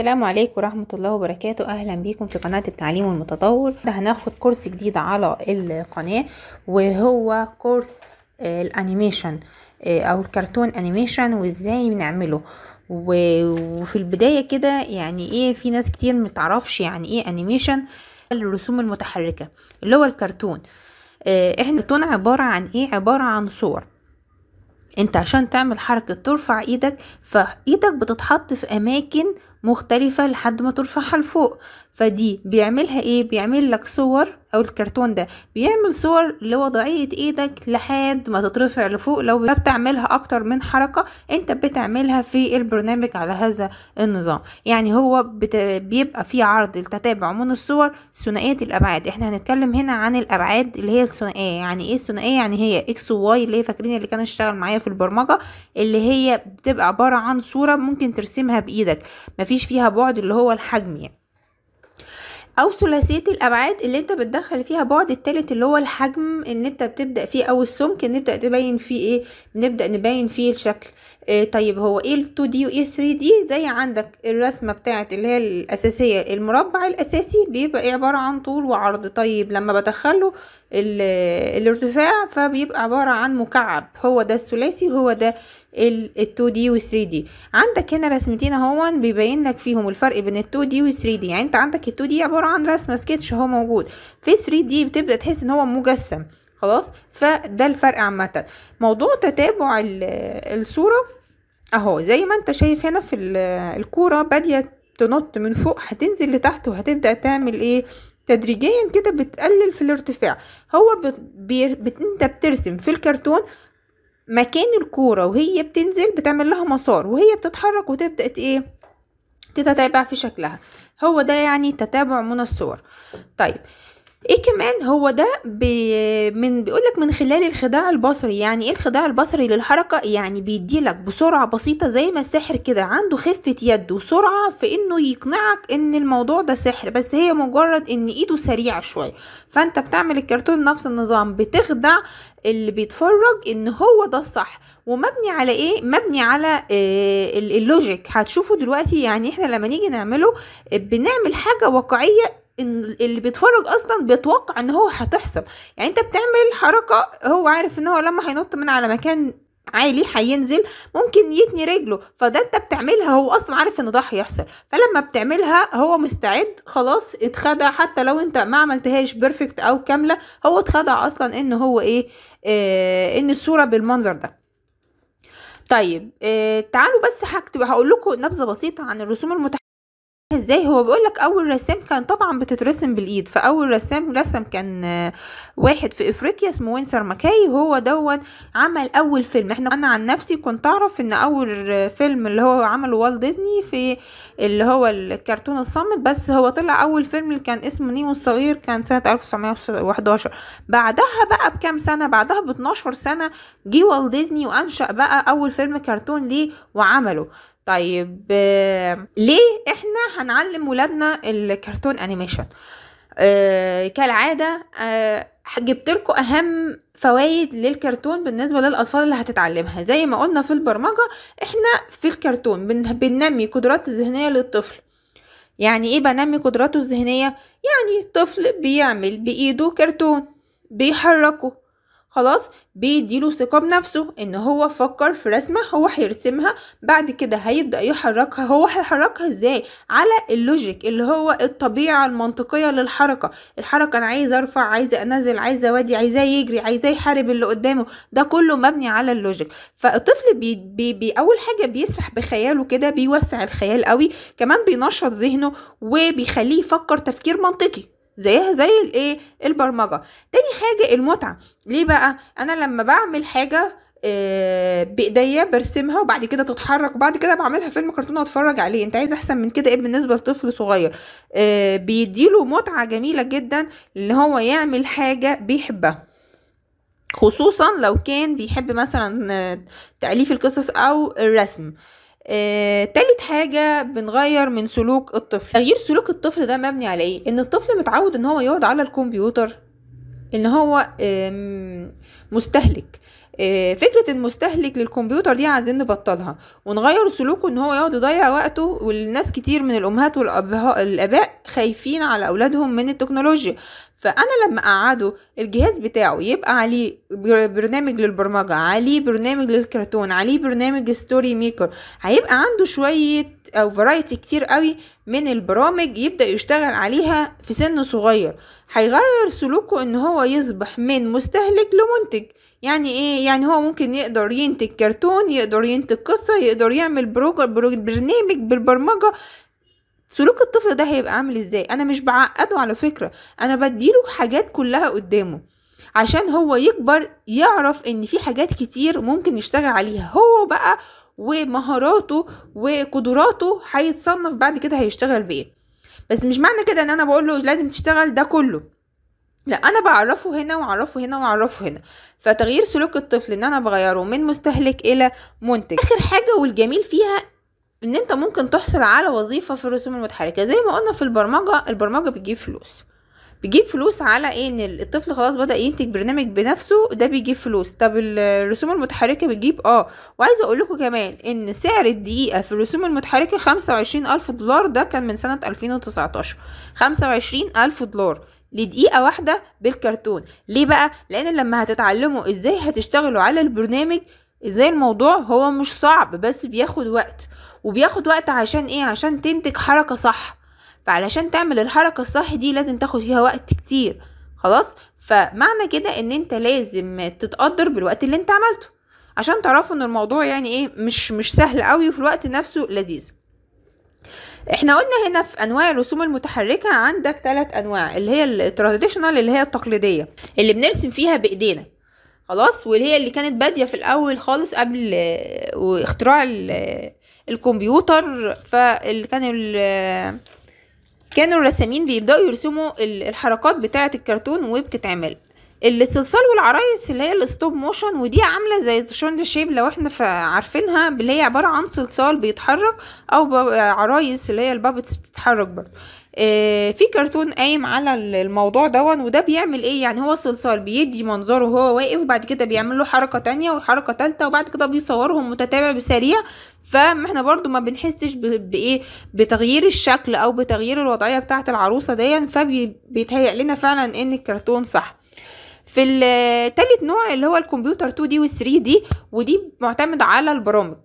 السلام عليكم ورحمة الله وبركاته أهلا بيكم في قناة التعليم المتطور ده هناخد كورس جديد على القناة وهو كورس آه، الانيميشن آه، او الكرتون انيميشن وازاي بنعمله وفي البداية كده يعني ايه في ناس كتير متعرفش يعني ايه انيميشن الرسوم المتحركة اللي هو الكرتون آه، احنا الكرتون عبارة عن ايه عبارة عن صور انت عشان تعمل حركة ترفع ايدك فايدك بتتحط في اماكن مختلفة لحد ما ترفعها لفوق فدي بيعملها ايه بيعمل لك صور او الكرتون ده بيعمل صور لوضعية ايدك لحد ما تترفع لفوق لو بتعملها اكتر من حركة انت بتعملها في البرنامج على هذا النظام يعني هو بيبقى في عرض التتابع من الصور ثنائية الابعاد احنا هنتكلم هنا عن الابعاد اللي هي الثنائية يعني ايه الثنائية يعني هي اكس وواي اللي هي فاكرين اللي كان اشتغل معايا في البرمجة اللي هي بتبقى عبارة عن صورة ممكن ترسمها بايدك مفيش فيها بعد اللي هو الحجم يعني او ثلاثيه الابعاد اللي انت بتدخل فيها بعد التالت اللي هو الحجم اللي انت بتبدا فيه او السمك نبدا تبين فيه ايه بنبدأ نبين فيه الشكل إيه طيب هو ايه ال 2 دي وايه 3 دي زي عندك الرسمه بتاعت اللي هي الاساسيه المربع الاساسي بيبقى عباره عن طول وعرض طيب لما بدخله الارتفاع فبيبقى عبارة عن مكعب هو ده الثلاثي هو ده ال 2 دي و 3 دي عندك هنا رسمتين اهون بيبين لك فيهم الفرق بين ال 2 دي وال 3 دي يعني انت عندك ال 2 دي عبارة عن رسمة سكتش اهو موجود في 3 دي بتبدأ تحس ان هو مجسم خلاص فده الفرق عامة موضوع تتابع الصورة اهو زي ما انت شايف هنا في الكورة بادية تنط من فوق هتنزل لتحت وهتبدأ تعمل ايه تدريجيا كده بتقلل في الارتفاع هو بت... انت بترسم في الكرتون مكان الكورة وهي بتنزل بتعمل لها مسار وهي بتتحرك وتبدأ ايه تتتابع في شكلها هو ده يعني تتابع من الصور طيب ايه كمان هو ده بي من بيقولك من خلال الخداع البصري يعني ايه الخداع البصري للحركة يعني بيديلك بسرعة بسيطة زي ما السحر كده عنده خفة يد وسرعة في انه يقنعك ان الموضوع ده سحر بس هي مجرد ان ايده سريعة شوية فانت بتعمل الكرتون نفس النظام بتخدع اللي بيتفرج ان هو ده الصح ومبني على ايه مبني على إيه اللوجيك هتشوفوا دلوقتي يعني احنا لما نيجي نعمله آه، بنعمل حاجة واقعية اللي بيتفرج اصلا بيتوقع ان هو هتحصل يعني انت بتعمل حركه هو عارف ان هو لما هينط من على مكان عالي هينزل ممكن يتني رجله فده انت بتعملها هو اصلا عارف ان ده هيحصل فلما بتعملها هو مستعد خلاص اتخدع حتى لو انت ما عملتهاش بيرفكت او كامله هو اتخدع اصلا ان هو ايه اه ان الصوره بالمنظر ده طيب اه تعالوا بس هكتب هقول لكم نبذه بسيطه عن الرسوم المتحركه ازاي هو لك اول رسام كان طبعا بتترسم بالايد فاول رسام رسم كان آه، واحد في افريقيا اسمه وينسر ماكاي هو دون عمل اول فيلم احنا انا عن نفسي كنت اعرف ان اول فيلم اللي هو عمله والت ديزني في اللي هو الكرتون الصامت بس هو طلع اول فيلم اللي كان اسمه نيمو الصغير كان سنة 1911 بعدها بقى بكام سنة بعدها ب 12 سنة جه والت ديزني وانشأ بقى اول فيلم كرتون ليه وعمله طيب ليه احنا هنعلم ولادنا الكرتون انيميشن آه، كالعاده آه جبت لكم اهم فوائد للكرتون بالنسبه للاطفال اللي هتتعلمها زي ما قلنا في البرمجه احنا في الكرتون بننمي قدرات الذهنيه للطفل يعني ايه بنمي قدراته الذهنيه يعني طفل بيعمل بايده كرتون بيحركه خلاص بيديله ثقة بنفسه ان هو فكر في رسمة هو هيرسمها بعد كده هيبدأ يحركها هو هيحركها ازاي على اللوجيك اللي هو الطبيعة المنطقية للحركة الحركة انا عايزة ارفع عايزة انزل عايزة اودي عايزاه يجري عايزاه يحارب اللي قدامه ده كله مبني على اللوجيك فالطفل بي بي بي اول حاجة بيسرح بخياله كده بيوسع الخيال قوي كمان بينشط ذهنه وبيخليه يفكر تفكير منطقي زيها زي الايه البرمجه تاني حاجه المتعه ليه بقى انا لما بعمل حاجه آه، بايديا برسمها وبعد كده تتحرك وبعد كده بعملها فيلم كرتون واتفرج عليه انت عايز احسن من كده ايه بالنسبه لطفل صغير آه، بيديله متعه جميله جدا ان هو يعمل حاجه بيحبها خصوصا لو كان بيحب مثلا آه، تاليف القصص او الرسم آه، تالت حاجة بنغير من سلوك الطفل تغيير سلوك الطفل ده مبني على ايه؟ ان الطفل متعود ان هو يقعد على الكمبيوتر ان هو مستهلك آه، فكرة المستهلك للكمبيوتر دي عايزين نبطلها ونغير سلوكه ان هو يقعد يضيع وقته والناس كتير من الامهات والاباء خايفين على اولادهم من التكنولوجيا فانا لما اقعده الجهاز بتاعه يبقى عليه برنامج للبرمجة عليه برنامج للكرتون عليه برنامج ستوري ميكر هيبقى عنده شوية او فرايتي كتير قوي من البرامج يبدأ يشتغل عليها في سن صغير هيغير سلوكه ان هو يصبح من مستهلك لمنتج يعني ايه يعني هو ممكن يقدر ينتج كرتون يقدر ينتج قصه يقدر يعمل بروجر برنامج بالبرمجه سلوك الطفل ده هيبقى عامل ازاي انا مش بعقده على فكره انا بديله حاجات كلها قدامه عشان هو يكبر يعرف ان في حاجات كتير ممكن يشتغل عليها هو بقى ومهاراته وقدراته هيتصنف بعد كده هيشتغل بايه بس مش معنى كده ان انا بقول له لازم تشتغل ده كله لا انا بعرفه هنا وعرفه هنا وعرفه هنا فتغيير سلوك الطفل ان انا بغيره من مستهلك الى منتج اخر حاجه والجميل فيها ان انت ممكن تحصل على وظيفه في الرسوم المتحركه زي ما قلنا في البرمجه البرمجه بتجيب فلوس بيجيب فلوس على ايه ان الطفل خلاص بدا ينتج برنامج بنفسه ده بيجيب فلوس طب الرسوم المتحركه بتجيب اه وعايزه اقول لكم كمان ان سعر الدقيقه في الرسوم المتحركه خمسة وعشرين الف دولار ده كان من سنه الفين وتسعتاشر خمسة وعشرين الف دولار لدقيقة واحدة بالكرتون ليه بقى؟ لأن لما هتتعلموا ازاي هتشتغلوا على البرنامج ازاي الموضوع هو مش صعب بس بياخد وقت وبياخد وقت عشان ايه؟ عشان تنتج حركة صح فعلشان تعمل الحركة الصح دي لازم تاخد فيها وقت كتير خلاص فمعنى كده ان انت لازم تتقدر بالوقت اللي انت عملته عشان تعرفوا ان الموضوع يعني ايه مش مش سهل قوي وفي الوقت نفسه لذيذ احنا قلنا هنا في انواع الرسوم المتحركه عندك ثلاث انواع اللي هي التراديشنال اللي هي التقليديه اللي بنرسم فيها بايدينا خلاص واللي هي اللي كانت باديه في الاول خالص قبل اختراع الكمبيوتر فاللي كان كانوا الرسامين بيبداوا يرسموا الحركات بتاعه الكرتون وبتتعمل الصلصال والعرايس اللي هي الستوب موشن ودي عامله زي الشوند شيب لو احنا عارفينها اللي هي عباره عن صلصال بيتحرك او عرايس اللي هي البابتس بتتحرك برضه آه في كرتون قايم على الموضوع ده وده بيعمل ايه يعني هو صلصال بيدي منظره وهو واقف وبعد كده بيعمل له حركه تانية وحركه تالتة وبعد كده بيصورهم متتابع بسريع فما احنا برضو ما بنحسش بايه بتغيير الشكل او بتغيير الوضعيه بتاعه العروسه دي فبيتهيأ لنا فعلا ان الكرتون صح في التالت نوع اللي هو الكمبيوتر 2 دي وال 3 دي ودي معتمد على البرامج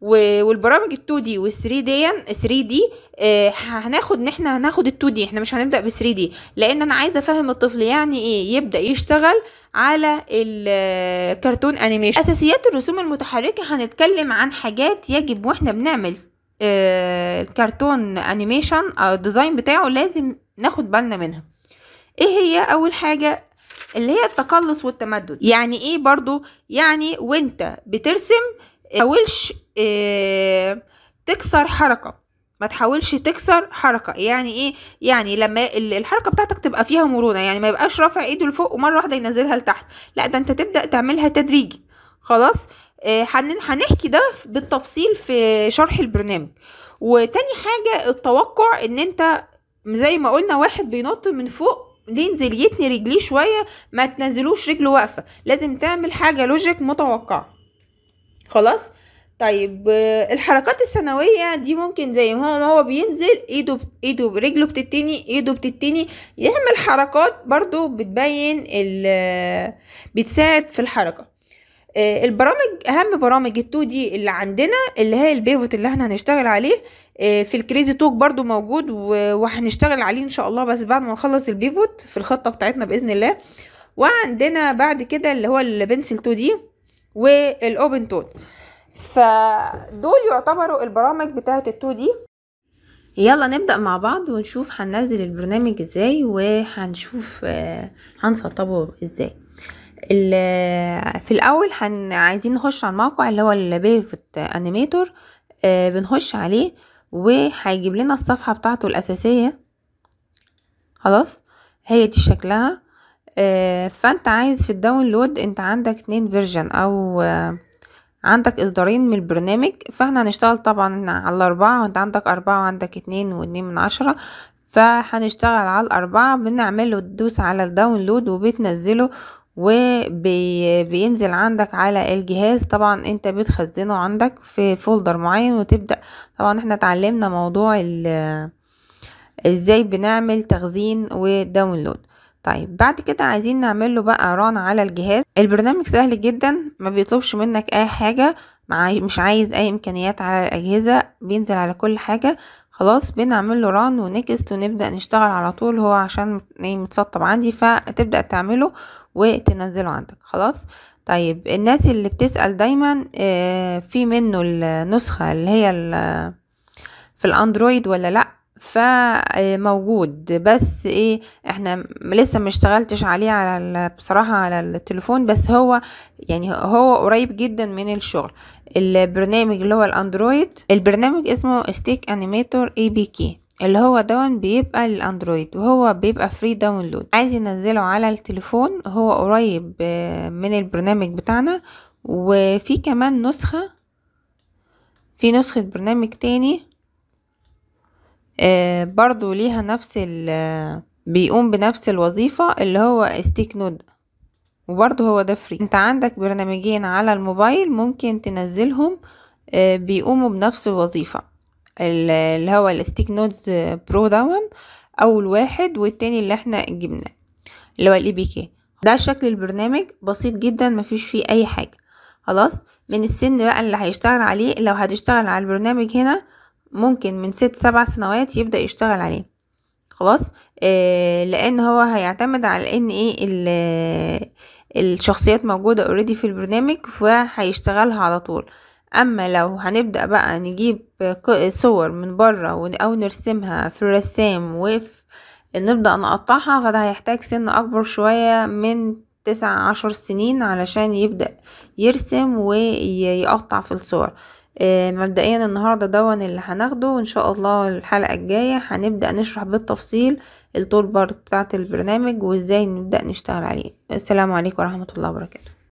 والبرامج ال 2 دي وال 3 دي 3 دي هناخد ان احنا هناخد ال 2 دي احنا مش هنبدا بال 3 دي لان انا عايزه افهم الطفل يعني ايه يبدا يشتغل على الكرتون انيميشن اساسيات الرسوم المتحركه هنتكلم عن حاجات يجب واحنا بنعمل الكرتون انيميشن او الديزاين بتاعه لازم ناخد بالنا منها ايه هي اول حاجه اللي هي التقلص والتمدد يعني ايه برضو يعني وانت بترسم تحاولش آه، تكسر حركة ما تحاولش تكسر حركة يعني ايه يعني لما الحركة بتاعتك تبقى فيها مرونة يعني ما يبقاش رافع ايده لفوق ومرة واحدة ينزلها لتحت لا ده انت تبدأ تعملها تدريجي خلاص آه، هنحكي ده بالتفصيل في شرح البرنامج وتاني حاجة التوقع ان انت زي ما قلنا واحد بينط من فوق ينزل يتني رجليه شوية ما تنزلوش رجله واقفة لازم تعمل حاجة لوجيك متوقعة خلاص طيب الحركات السنوية دي ممكن زي ما هو ما هو بينزل ايده ايده برجله بتتني ايده بتتني يعمل حركات برضو بتبين ال... بتساعد في الحركة آه، البرامج اهم برامج التو دي اللي عندنا اللي هي البيفوت اللي احنا هنشتغل عليه آه، في الكريزي توك برضو موجود وهنشتغل عليه ان شاء الله بس بعد ما نخلص البيفوت في الخطه بتاعتنا باذن الله وعندنا بعد كده اللي هو البنسل 2 دي والاوبن تون فدول يعتبروا البرامج ال التو دي يلا نبدا مع بعض ونشوف هننزل البرنامج ازاي وهنشوف آه، هنسطبه ازاي في الاول هن عايزين نخش على الموقع اللي هو البيفت انيميتور آه بنخش عليه وهيجيب لنا الصفحه بتاعته الاساسيه خلاص هي دي شكلها آه فانت عايز في الداونلود انت عندك اتنين فيرجن او آه عندك اصدارين من البرنامج فاحنا هنشتغل طبعا على الاربعه وانت عندك اربعه وعندك اتنين واتنين من عشره فهنشتغل على الاربعه بنعمله تدوس على الداونلود وبتنزله وبينزل عندك على الجهاز طبعا انت بتخزنه عندك في فولدر معين وتبدأ طبعا احنا اتعلمنا موضوع ازاي بنعمل تخزين وداونلود طيب بعد كده عايزين نعمل له بقى ران على الجهاز البرنامج سهل جدا ما بيطلبش منك اي حاجه مش عايز اي امكانيات على الاجهزه بينزل على كل حاجه خلاص بنعمل له ران ونكست ونبدا نشتغل على طول هو عشان إيه متسطب عندي فتبدا تعمله وتنزله عندك خلاص طيب الناس اللي بتسأل دايما آه، في منه النسخة اللي هي في الاندرويد ولا لأ فموجود آه، بس ايه احنا لسه ما اشتغلتش عليه على بصراحه على التليفون بس هو يعني هو قريب جدا من الشغل البرنامج اللي هو الاندرويد البرنامج اسمه ستيك انيميتور اي بي كي اللي هو دون بيبقى للاندرويد وهو بيبقى فري داونلود عايز ينزله على التليفون هو قريب آه، من البرنامج بتاعنا وفي كمان نسخة في نسخة برنامج تاني آه، برضو ليها نفس آه، بيقوم بنفس الوظيفة اللي هو ستيك نود وبرضو هو ده فري انت عندك برنامجين على الموبايل ممكن تنزلهم بيقوموا بنفس الوظيفة اللي هو الستيك نوتس برو داون اول واحد والتاني اللي احنا جبناه اللي هو الاي بي كي ده شكل البرنامج بسيط جدا مفيش فيه اي حاجه خلاص من السن بقى اللي هيشتغل عليه لو هتشتغل على البرنامج هنا ممكن من ست سبع سنوات يبدأ يشتغل عليه خلاص آه لان هو هيعتمد على ان ايه الشخصيات موجودة اوريدي في البرنامج فهيشتغلها على طول اما لو هنبدأ بقى نجيب صور من بره او نرسمها في الرسام نبدا نقطعها فده هيحتاج سن اكبر شوية من تسع عشر سنين علشان يبدأ يرسم ويقطع في الصور آه، مبدئيا النهاردة دون اللي هناخده وان شاء الله الحلقة الجاية هنبدأ نشرح بالتفصيل التول بارت بتاعة البرنامج وازاي نبدأ نشتغل عليه السلام عليكم ورحمة الله وبركاته